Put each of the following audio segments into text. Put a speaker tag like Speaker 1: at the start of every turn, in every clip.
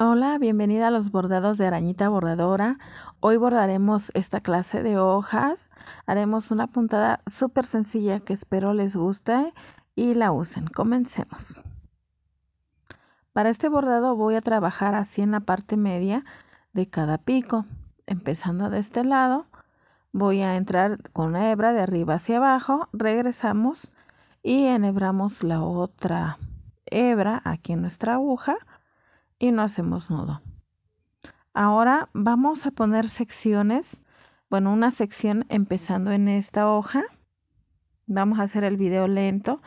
Speaker 1: Hola, bienvenida a los bordados de arañita bordadora. Hoy bordaremos esta clase de hojas. Haremos una puntada súper sencilla que espero les guste y la usen. Comencemos. Para este bordado voy a trabajar así en la parte media de cada pico. Empezando de este lado, voy a entrar con la hebra de arriba hacia abajo, regresamos y enhebramos la otra hebra aquí en nuestra aguja y no hacemos nudo. Ahora vamos a poner secciones, bueno, una sección empezando en esta hoja. Vamos a hacer el video lento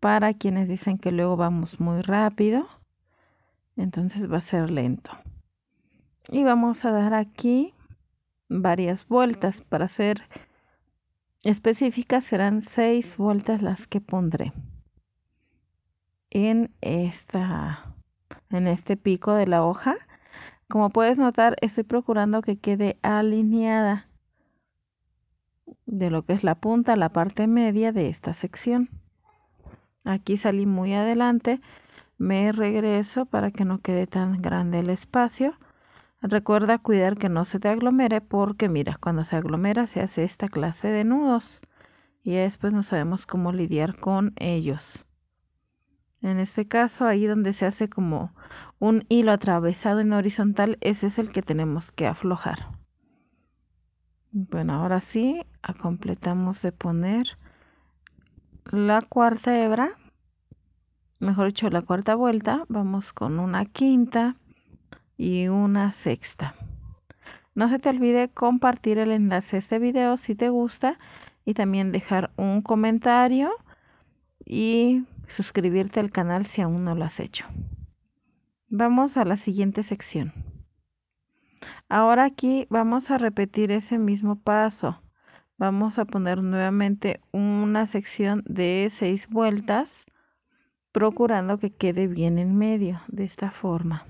Speaker 1: para quienes dicen que luego vamos muy rápido. Entonces va a ser lento. Y vamos a dar aquí varias vueltas. Para ser específicas serán seis vueltas las que pondré en esta en este pico de la hoja. Como puedes notar, estoy procurando que quede alineada de lo que es la punta, la parte media de esta sección. Aquí salí muy adelante, me regreso para que no quede tan grande el espacio. Recuerda cuidar que no se te aglomere porque mira, cuando se aglomera se hace esta clase de nudos y después no sabemos cómo lidiar con ellos. En este caso, ahí donde se hace como un hilo atravesado en horizontal, ese es el que tenemos que aflojar. Bueno, ahora sí, completamos de poner la cuarta hebra, mejor dicho, la cuarta vuelta. Vamos con una quinta y una sexta. No se te olvide compartir el enlace a este video si te gusta y también dejar un comentario y suscribirte al canal si aún no lo has hecho. Vamos a la siguiente sección. Ahora aquí vamos a repetir ese mismo paso. Vamos a poner nuevamente una sección de seis vueltas, procurando que quede bien en medio, de esta forma.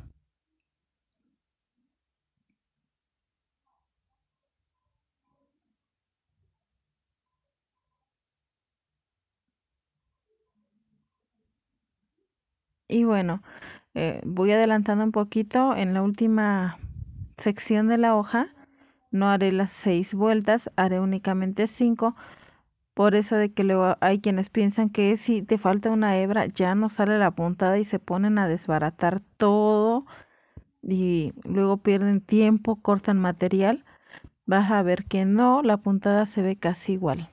Speaker 1: Y bueno, eh, voy adelantando un poquito. En la última sección de la hoja no haré las seis vueltas, haré únicamente cinco. Por eso de que luego hay quienes piensan que si te falta una hebra ya no sale la puntada y se ponen a desbaratar todo y luego pierden tiempo, cortan material. Vas a ver que no, la puntada se ve casi igual.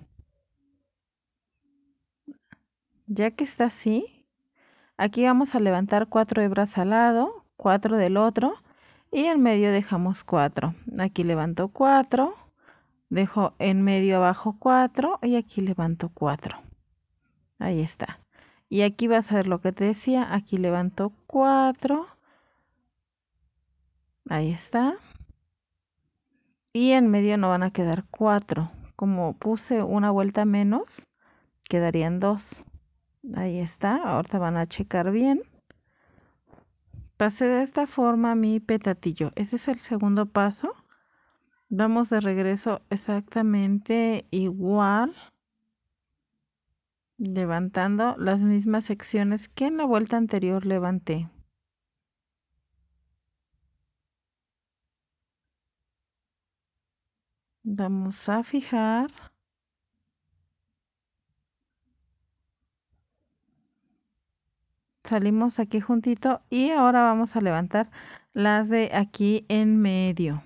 Speaker 1: Ya que está así, Aquí vamos a levantar cuatro hebras al lado, cuatro del otro y en medio dejamos cuatro. Aquí levanto cuatro, dejo en medio abajo cuatro, y aquí levanto cuatro. Ahí está. Y aquí vas a ver lo que te decía, aquí levanto cuatro. Ahí está. Y en medio no van a quedar cuatro. Como puse una vuelta menos, quedarían dos. Ahí está, ahorita van a checar bien. Pasé de esta forma mi petatillo. Ese es el segundo paso. Vamos de regreso exactamente igual. Levantando las mismas secciones que en la vuelta anterior levanté. Vamos a fijar. salimos aquí juntito y ahora vamos a levantar las de aquí en medio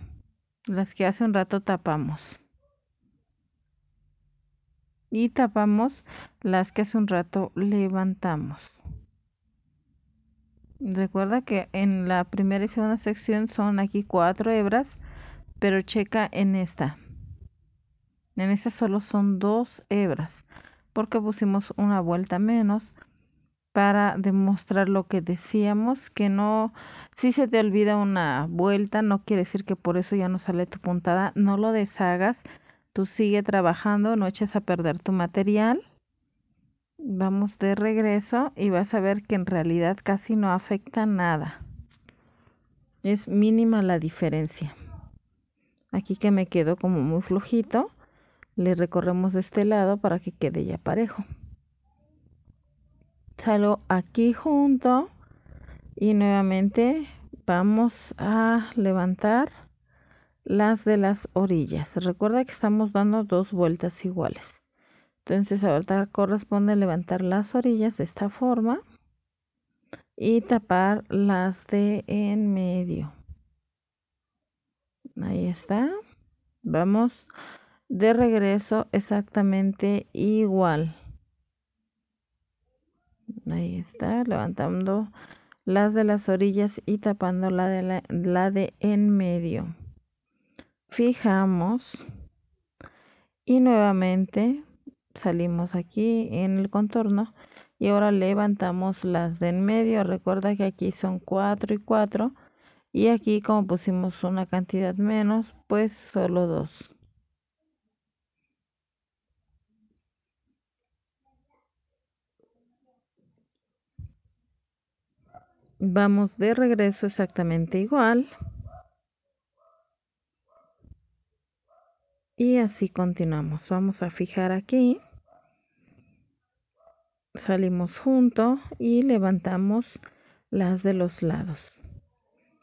Speaker 1: las que hace un rato tapamos y tapamos las que hace un rato levantamos recuerda que en la primera y segunda sección son aquí cuatro hebras pero checa en esta en esta solo son dos hebras porque pusimos una vuelta menos para demostrar lo que decíamos, que no, si se te olvida una vuelta, no quiere decir que por eso ya no sale tu puntada, no lo deshagas, tú sigue trabajando, no eches a perder tu material. Vamos de regreso y vas a ver que en realidad casi no afecta nada. Es mínima la diferencia. Aquí que me quedo como muy flojito, le recorremos de este lado para que quede ya parejo. Salo aquí junto y nuevamente vamos a levantar las de las orillas recuerda que estamos dando dos vueltas iguales entonces a ahorita corresponde levantar las orillas de esta forma y tapar las de en medio ahí está vamos de regreso exactamente igual Ahí está, levantando las de las orillas y tapando la de, la, de en medio. Fijamos y nuevamente salimos aquí en el contorno y ahora levantamos las de en medio. Recuerda que aquí son 4 y 4 y aquí como pusimos una cantidad menos, pues solo dos. Vamos de regreso exactamente igual. Y así continuamos. Vamos a fijar aquí. Salimos junto y levantamos las de los lados.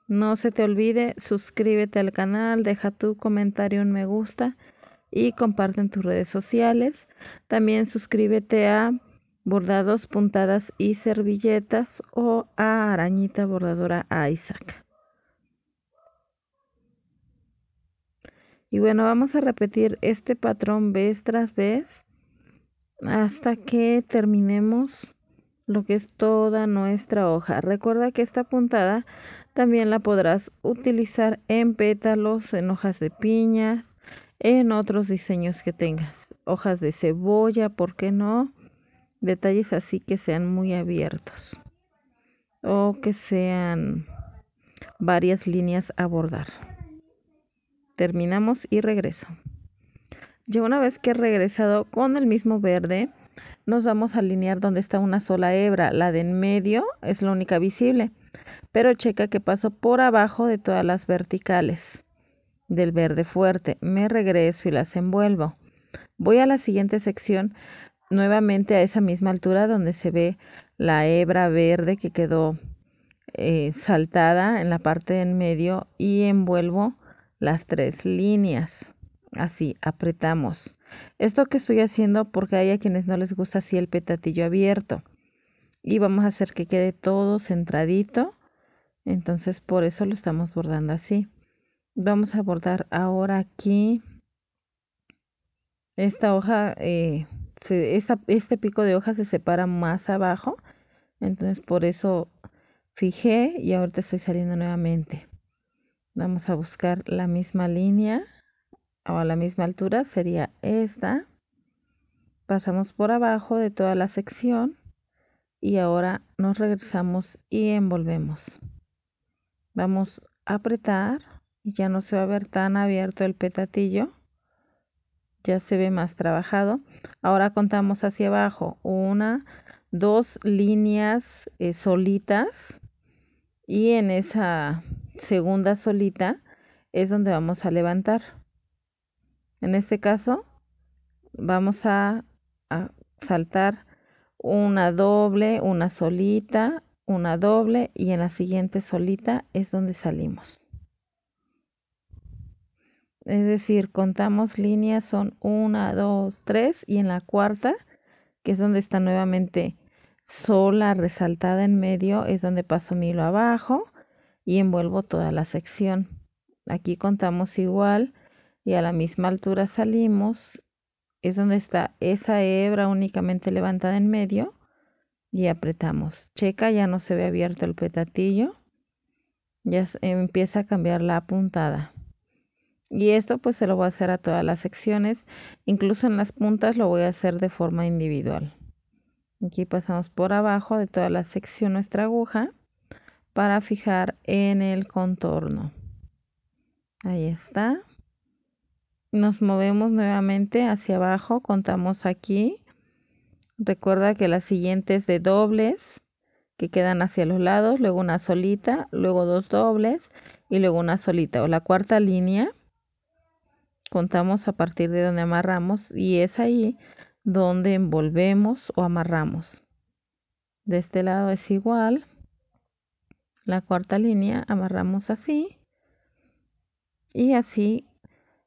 Speaker 1: No se te olvide, suscríbete al canal, deja tu comentario, un me gusta y comparte en tus redes sociales. También suscríbete a bordados, puntadas y servilletas o a arañita bordadora Isaac. Y bueno, vamos a repetir este patrón vez tras vez hasta que terminemos lo que es toda nuestra hoja. Recuerda que esta puntada también la podrás utilizar en pétalos, en hojas de piñas, en otros diseños que tengas. Hojas de cebolla, ¿por qué no? Detalles así que sean muy abiertos o que sean varias líneas a bordar Terminamos y regreso. Ya una vez que he regresado con el mismo verde, nos vamos a alinear donde está una sola hebra. La de en medio es la única visible, pero checa que paso por abajo de todas las verticales del verde fuerte. Me regreso y las envuelvo. Voy a la siguiente sección nuevamente a esa misma altura donde se ve la hebra verde que quedó eh, saltada en la parte en medio y envuelvo las tres líneas. Así, apretamos. Esto que estoy haciendo porque hay a quienes no les gusta así el petatillo abierto. Y vamos a hacer que quede todo centradito. Entonces por eso lo estamos bordando así. Vamos a bordar ahora aquí esta hoja eh, este pico de hoja se separa más abajo. Entonces por eso fijé y ahorita estoy saliendo nuevamente. Vamos a buscar la misma línea o a la misma altura. Sería esta. Pasamos por abajo de toda la sección. Y ahora nos regresamos y envolvemos. Vamos a apretar. Y ya no se va a ver tan abierto el petatillo ya se ve más trabajado. Ahora contamos hacia abajo, una, dos líneas eh, solitas y en esa segunda solita es donde vamos a levantar. En este caso vamos a saltar una doble, una solita, una doble y en la siguiente solita es donde salimos. Es decir, contamos líneas, son una, dos, tres, y en la cuarta, que es donde está nuevamente sola resaltada en medio, es donde paso mi hilo abajo y envuelvo toda la sección. Aquí contamos igual y a la misma altura salimos. Es donde está esa hebra únicamente levantada en medio y apretamos. Checa, ya no se ve abierto el petatillo. Ya empieza a cambiar la puntada. Y esto pues se lo voy a hacer a todas las secciones, incluso en las puntas lo voy a hacer de forma individual. Aquí pasamos por abajo de toda la sección nuestra aguja para fijar en el contorno. Ahí está. Nos movemos nuevamente hacia abajo, contamos aquí. Recuerda que las siguientes de dobles que quedan hacia los lados, luego una solita, luego dos dobles y luego una solita o la cuarta línea contamos a partir de donde amarramos y es ahí donde envolvemos o amarramos. De este lado es igual. La cuarta línea amarramos así y así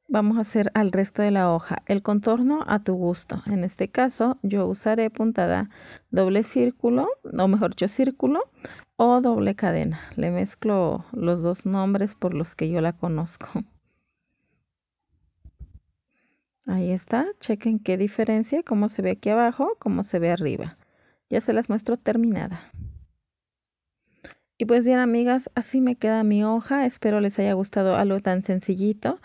Speaker 1: vamos a hacer al resto de la hoja. El contorno a tu gusto. En este caso yo usaré puntada doble círculo, o mejor dicho círculo, o doble cadena. Le mezclo los dos nombres por los que yo la conozco. Ahí está, chequen qué diferencia, cómo se ve aquí abajo, cómo se ve arriba. Ya se las muestro terminada. Y pues bien amigas, así me queda mi hoja, espero les haya gustado algo tan sencillito.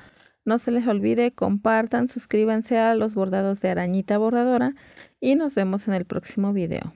Speaker 1: No se les olvide, compartan, suscríbanse a los bordados de arañita Borradora y nos vemos en el próximo video.